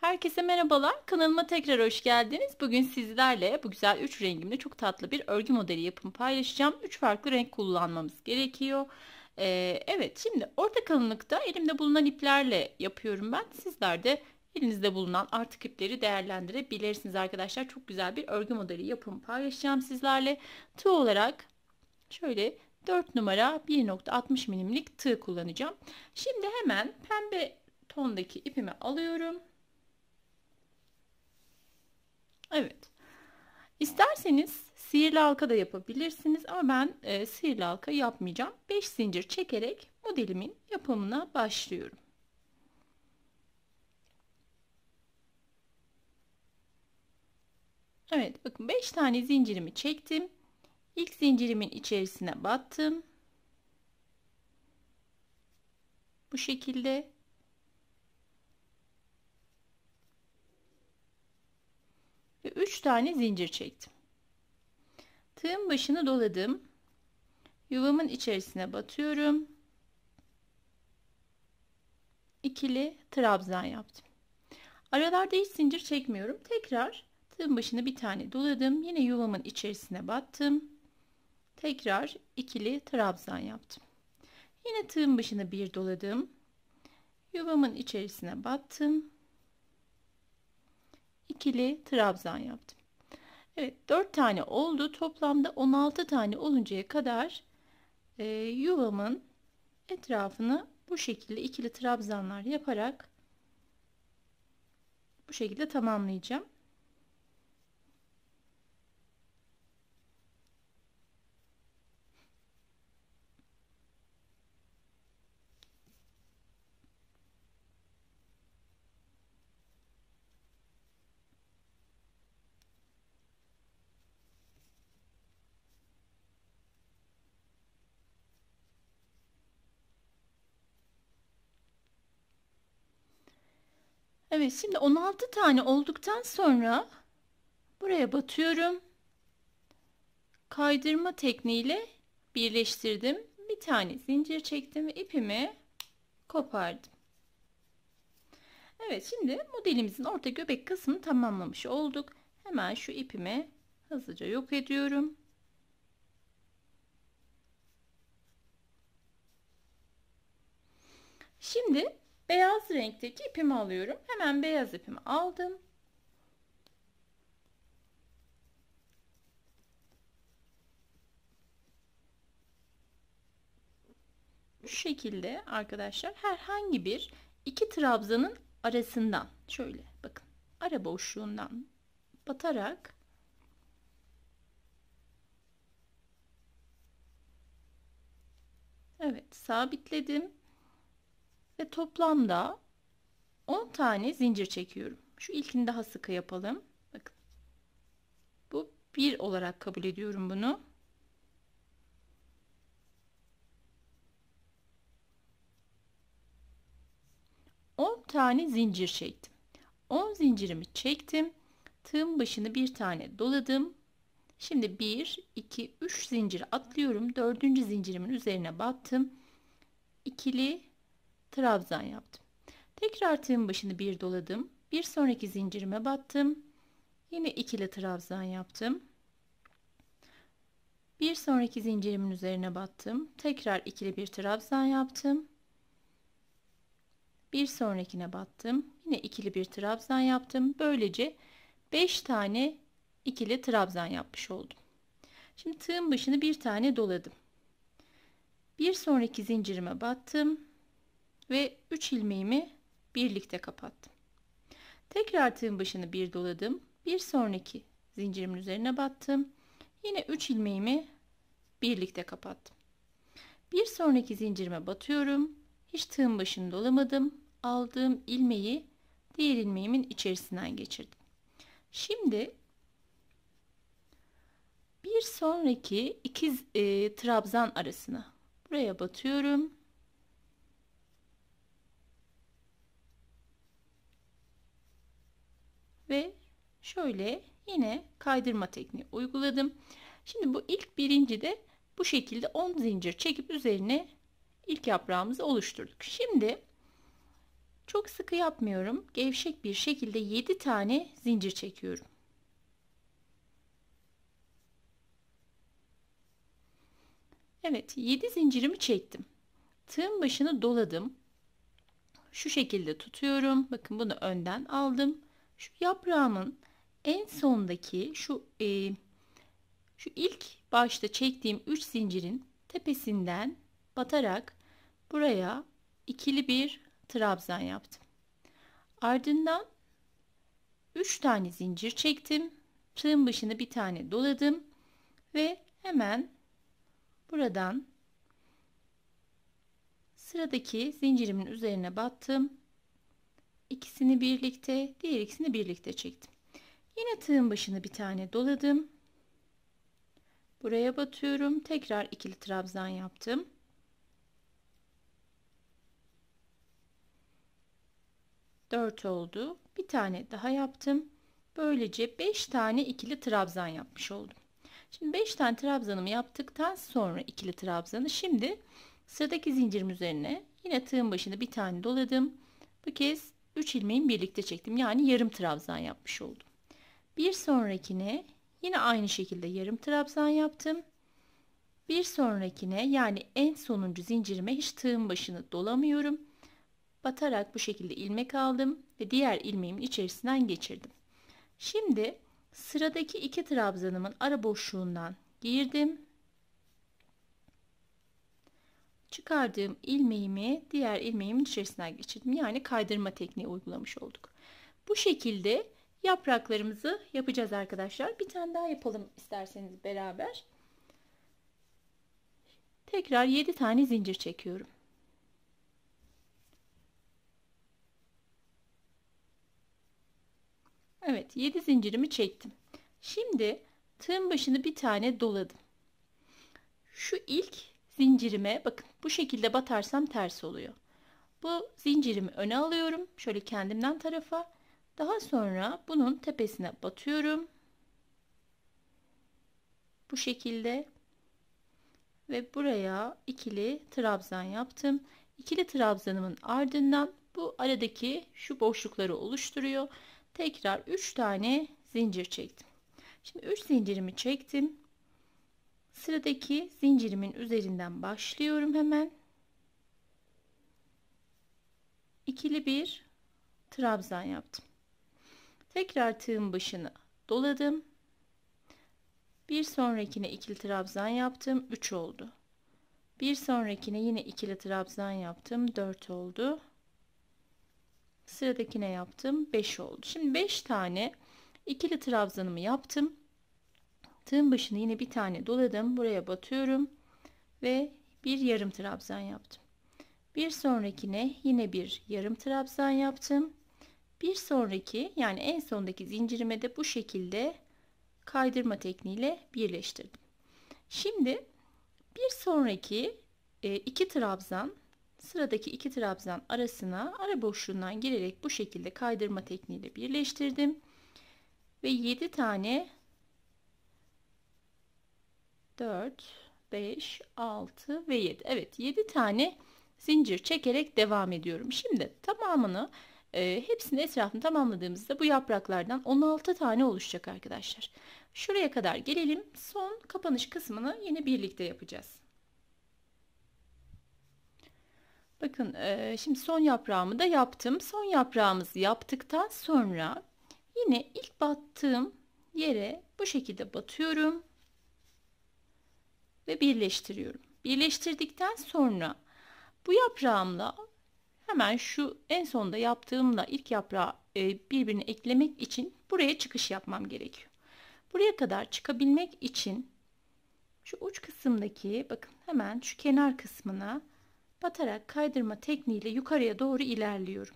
Herkese merhabalar. Kanalıma tekrar hoş geldiniz. Bugün sizlerle bu güzel 3 rengimle çok tatlı bir örgü modeli yapımı paylaşacağım. 3 farklı renk kullanmamız gerekiyor. Ee, evet şimdi orta kalınlıkta elimde bulunan iplerle yapıyorum ben. Sizler de elinizde bulunan artık ipleri değerlendirebilirsiniz arkadaşlar. Çok güzel bir örgü modeli yapımı paylaşacağım sizlerle. Tığ olarak şöyle 4 numara 1.60 milimlik tığ kullanacağım. Şimdi hemen pembe tondaki ipimi alıyorum Evet. İsterseniz sihirli halka da yapabilirsiniz ama ben e, sihirli halka yapmayacağım. 5 zincir çekerek modelimin yapımına başlıyorum. Evet bakın 5 tane zincirimi çektim. İlk zincirimin içerisine battım. Bu şekilde 3 tane zincir çektim. Tığın başını doladım. Yuvamın içerisine batıyorum. İkili trabzan yaptım. Aralarda hiç zincir çekmiyorum. Tekrar tığın başını bir tane doladım. Yine yuvamın içerisine battım. Tekrar ikili trabzan yaptım. Yine tığın başını bir doladım. Yuvamın içerisine battım ikili trabzan yaptım. Evet 4 tane oldu. Toplamda 16 tane oluncaya kadar e, yuvamın etrafını bu şekilde ikili trabzanlar yaparak bu şekilde tamamlayacağım. Evet şimdi 16 tane olduktan sonra buraya batıyorum. Kaydırma tekniğiyle birleştirdim. Bir tane zincir çektim ve ipimi kopardım. Evet şimdi modelimizin orta göbek kısmını tamamlamış olduk. Hemen şu ipimi hızlıca yok ediyorum. Şimdi Beyaz renkteki ipimi alıyorum. Hemen beyaz ipimi aldım. Bu şekilde arkadaşlar herhangi bir iki trabzanın arasından şöyle bakın ara boşluğundan batarak Evet sabitledim ve toplamda 10 tane zincir çekiyorum. Şu ilkini daha sıkı yapalım. Bakın. Bu 1 olarak kabul ediyorum bunu. tane zincir çektim. 10 zincirimi çektim. Tığım başını bir tane doladım. Şimdi 1, 2, 3 zincir atlıyorum. 4. zincirimin üzerine battım. İkili trabzan yaptım. Tekrar tığın başını bir doladım. Bir sonraki zincirime battım. Yine ikili trabzan yaptım. Bir sonraki zincirimin üzerine battım. Tekrar ikili bir trabzan yaptım. Bir sonrakine battım. Yine ikili bir trabzan yaptım. Böylece 5 tane ikili trabzan yapmış oldum. Şimdi tığın başını bir tane doladım. Bir sonraki zincirime battım ve 3 ilmeğimi birlikte kapattım. Tekrar tığın başını bir doladım. Bir sonraki zincirimin üzerine battım. Yine 3 ilmeğimi birlikte kapattım. Bir sonraki zincirime batıyorum. Hiç tığın başını dolamadım. Aldığım ilmeği diğer ilmeğimin içerisinden geçirdim. Şimdi bir sonraki iki e, trabzan arasına buraya batıyorum. şöyle yine kaydırma tekniği uyguladım. Şimdi bu ilk birinci de bu şekilde 10 zincir çekip üzerine ilk yaprağımızı oluşturduk. Şimdi çok sıkı yapmıyorum. Gevşek bir şekilde 7 tane zincir çekiyorum. Evet 7 zincirimi çektim. Tığın başını doladım. Şu şekilde tutuyorum. Bakın bunu önden aldım. Şu yaprağımın en sondaki şu e, şu ilk başta çektiğim 3 zincirin tepesinden batarak buraya ikili bir trabzan yaptım. Ardından 3 tane zincir çektim. Tığın başını bir tane doladım ve hemen buradan sıradaki zincirimin üzerine battım. İkisini birlikte, diğer ikisini birlikte çektim. Yine tığın başını bir tane doladım. Buraya batıyorum. Tekrar ikili trabzan yaptım. Dört oldu. Bir tane daha yaptım. Böylece beş tane ikili trabzan yapmış oldum. Şimdi beş tane trabzanımı yaptıktan sonra ikili trabzanı şimdi sıradaki zincirim üzerine yine tığın başına bir tane doladım. Bu kez üç ilmeğin birlikte çektim. Yani yarım trabzan yapmış oldum. Bir sonrakine yine aynı şekilde yarım trabzan yaptım. Bir sonrakine yani en sonuncu zincirime hiç tığın başını dolamıyorum. Batarak bu şekilde ilmek aldım ve diğer ilmeğimin içerisinden geçirdim. Şimdi sıradaki iki trabzanımın ara boşluğundan girdim. Çıkardığım ilmeğimi diğer ilmeğimin içerisinden geçirdim. Yani kaydırma tekniği uygulamış olduk. Bu şekilde yapraklarımızı yapacağız arkadaşlar. Bir tane daha yapalım isterseniz beraber. Tekrar 7 tane zincir çekiyorum. Evet 7 zincirimi çektim. Şimdi tığın başını bir tane doladım. Şu ilk zincirime bakın bu şekilde batarsam ters oluyor. Bu zincirimi öne alıyorum. Şöyle kendimden tarafa daha sonra bunun tepesine batıyorum. Bu şekilde ve buraya ikili trabzan yaptım. İkili trabzanımın ardından bu aradaki şu boşlukları oluşturuyor. Tekrar 3 tane zincir çektim. Şimdi 3 zincirimi çektim. Sıradaki zincirimin üzerinden başlıyorum hemen. İkili bir trabzan yaptım. Tekrar tığın başını doladım. Bir sonrakine ikili trabzan yaptım. 3 oldu. Bir sonrakine yine ikili trabzan yaptım. 4 oldu. Sıradakine yaptım. 5 oldu. Şimdi 5 tane ikili trabzanımı yaptım. Tığın başını yine bir tane doladım. Buraya batıyorum. Ve bir yarım trabzan yaptım. Bir sonrakine yine bir yarım trabzan yaptım. Bir sonraki yani en sondaki zincirime de bu şekilde kaydırma tekniğiyle birleştirdim. Şimdi bir sonraki e, iki trabzan sıradaki iki trabzan arasına ara boşluğundan girerek bu şekilde kaydırma tekniğiyle birleştirdim. Ve 7 tane 4, 5, 6 ve 7. Evet 7 tane zincir çekerek devam ediyorum. Şimdi tamamını e, ee, hepsinin etrafını tamamladığımızda bu yapraklardan 16 tane oluşacak arkadaşlar. Şuraya kadar gelelim. Son kapanış kısmını yine birlikte yapacağız. Bakın e, şimdi son yaprağımı da yaptım. Son yaprağımızı yaptıktan sonra yine ilk battığım yere bu şekilde batıyorum ve birleştiriyorum. Birleştirdikten sonra bu yaprağımla hemen şu en sonda yaptığımla ilk yaprağı e, birbirine eklemek için buraya çıkış yapmam gerekiyor. Buraya kadar çıkabilmek için şu uç kısımdaki bakın hemen şu kenar kısmına batarak kaydırma tekniğiyle yukarıya doğru ilerliyorum.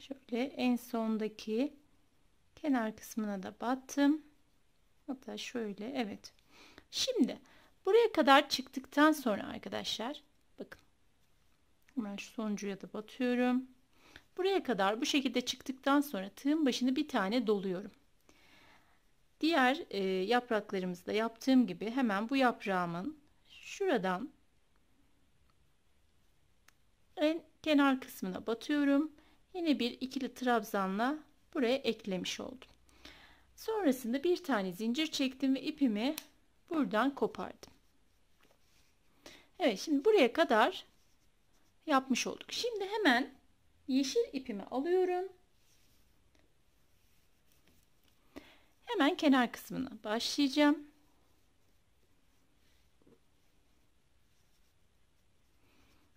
şöyle en sondaki kenar kısmına da battım. Hatta şöyle evet. Şimdi buraya kadar çıktıktan sonra arkadaşlar bakın hemen şu sonuncuya da batıyorum. Buraya kadar bu şekilde çıktıktan sonra tığın başını bir tane doluyorum. Diğer e, yapraklarımızda yaptığım gibi hemen bu yaprağımın şuradan en kenar kısmına batıyorum yine bir ikili trabzanla buraya eklemiş oldum. Sonrasında bir tane zincir çektim ve ipimi buradan kopardım. Evet şimdi buraya kadar yapmış olduk. Şimdi hemen yeşil ipimi alıyorum. Hemen kenar kısmına başlayacağım.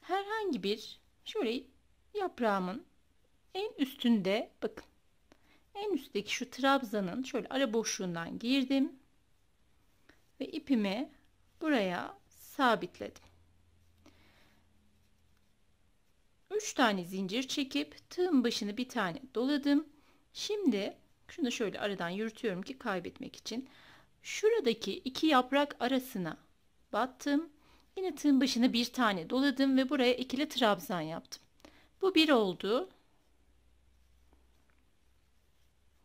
Herhangi bir şöyle yaprağımın en üstünde bakın. En üstteki şu trabzanın şöyle ara boşluğundan girdim. Ve ipimi buraya sabitledim. 3 tane zincir çekip tığın başını bir tane doladım. Şimdi şunu şöyle aradan yürütüyorum ki kaybetmek için. Şuradaki iki yaprak arasına battım. Yine tığın başını bir tane doladım ve buraya ikili trabzan yaptım. Bu bir oldu.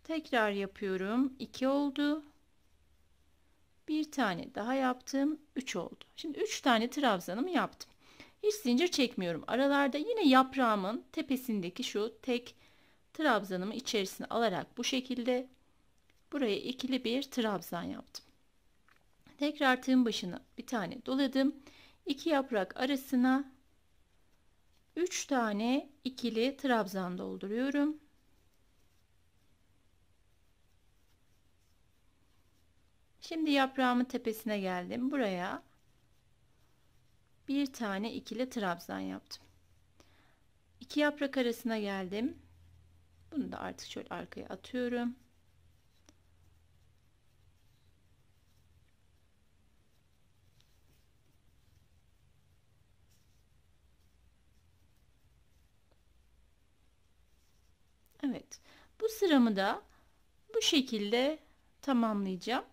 Tekrar yapıyorum. 2 oldu. Bir tane daha yaptım. 3 oldu. Şimdi 3 tane trabzanımı yaptım. Hiç zincir çekmiyorum. Aralarda yine yaprağımın tepesindeki şu tek trabzanımı içerisine alarak bu şekilde buraya ikili bir trabzan yaptım. Tekrar tığın başına bir tane doladım. 2 yaprak arasına 3 tane ikili trabzan dolduruyorum. Şimdi yaprağımın tepesine geldim. Buraya bir tane ikili trabzan yaptım. İki yaprak arasına geldim. Bunu da artık şöyle arkaya atıyorum. Evet. Bu sıramı da bu şekilde tamamlayacağım.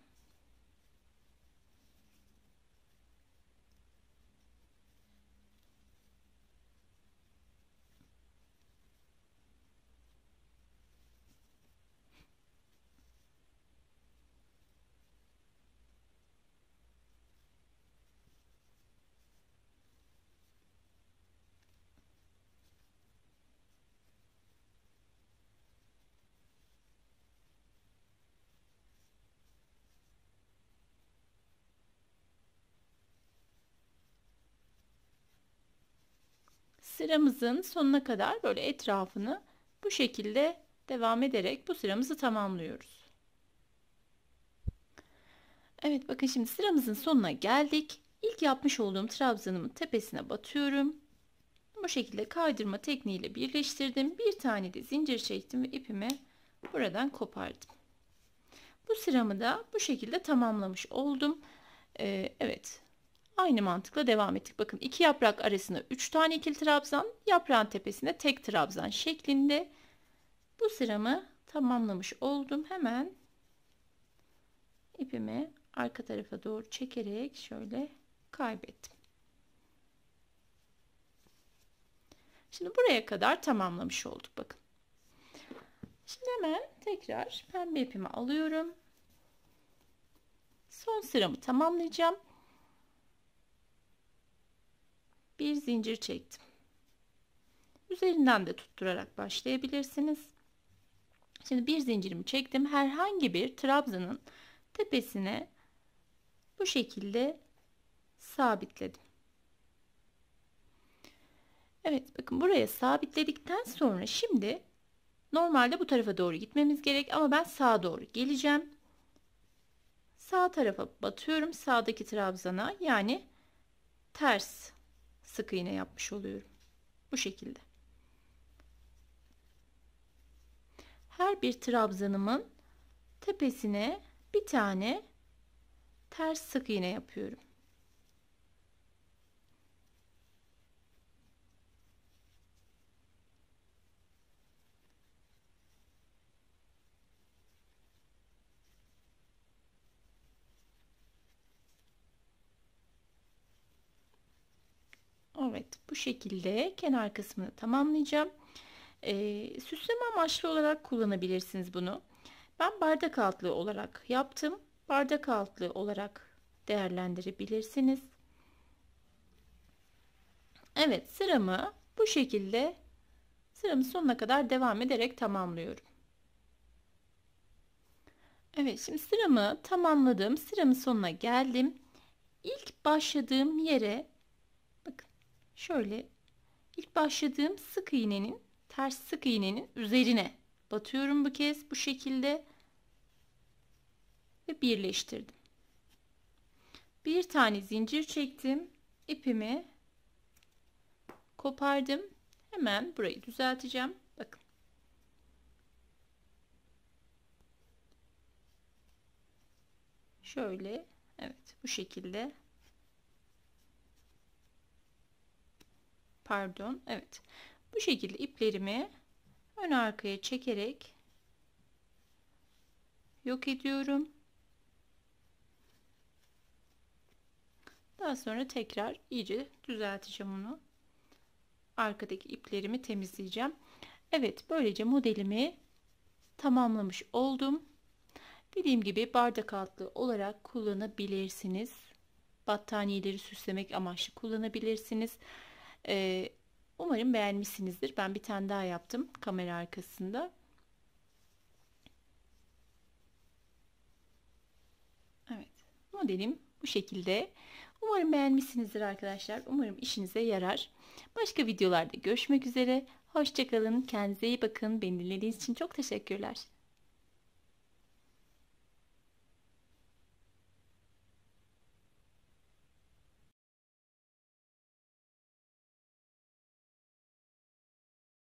sıramızın sonuna kadar böyle etrafını bu şekilde devam ederek bu sıramızı tamamlıyoruz. Evet bakın şimdi sıramızın sonuna geldik. İlk yapmış olduğum trabzanımın tepesine batıyorum. Bu şekilde kaydırma tekniğiyle birleştirdim. Bir tane de zincir çektim ve ipimi buradan kopardım. Bu sıramı da bu şekilde tamamlamış oldum. Ee, evet Aynı mantıkla devam ettik. Bakın iki yaprak arasına 3 tane ikili trabzan, yaprağın tepesine tek trabzan şeklinde bu sıramı tamamlamış oldum. Hemen ipimi arka tarafa doğru çekerek şöyle kaybettim. Şimdi buraya kadar tamamlamış olduk bakın. Şimdi hemen tekrar pembe ipimi alıyorum. Son sıramı tamamlayacağım bir zincir çektim. Üzerinden de tutturarak başlayabilirsiniz. Şimdi bir zincirimi çektim. Herhangi bir trabzanın tepesine bu şekilde sabitledim. Evet bakın buraya sabitledikten sonra şimdi normalde bu tarafa doğru gitmemiz gerek ama ben sağa doğru geleceğim. Sağ tarafa batıyorum sağdaki trabzana yani ters sık iğne yapmış oluyorum. Bu şekilde. Her bir trabzanımın tepesine bir tane ters sık iğne yapıyorum. Evet bu şekilde kenar kısmını tamamlayacağım. E, süsleme amaçlı olarak kullanabilirsiniz bunu. Ben bardak altlığı olarak yaptım. Bardak altlığı olarak değerlendirebilirsiniz. Evet sıramı bu şekilde sıramın sonuna kadar devam ederek tamamlıyorum. Evet şimdi sıramı tamamladım. Sıramın sonuna geldim. İlk başladığım yere şöyle ilk başladığım sık iğnenin ters sık iğnenin üzerine batıyorum bu kez bu şekilde ve birleştirdim. Bir tane zincir çektim. ipimi kopardım. Hemen burayı düzelteceğim. Bakın. Şöyle evet bu şekilde pardon evet bu şekilde iplerimi ön arkaya çekerek yok ediyorum daha sonra tekrar iyice düzelteceğim onu arkadaki iplerimi temizleyeceğim Evet böylece modelimi tamamlamış oldum dediğim gibi bardak altlı olarak kullanabilirsiniz battaniyeleri süslemek amaçlı kullanabilirsiniz ee, umarım beğenmişsinizdir. Ben bir tane daha yaptım kamera arkasında. Evet modelim bu şekilde. Umarım beğenmişsinizdir arkadaşlar. Umarım işinize yarar. Başka videolarda görüşmek üzere. Hoşçakalın. Kendinize iyi bakın. Beni dinlediğiniz için çok teşekkürler.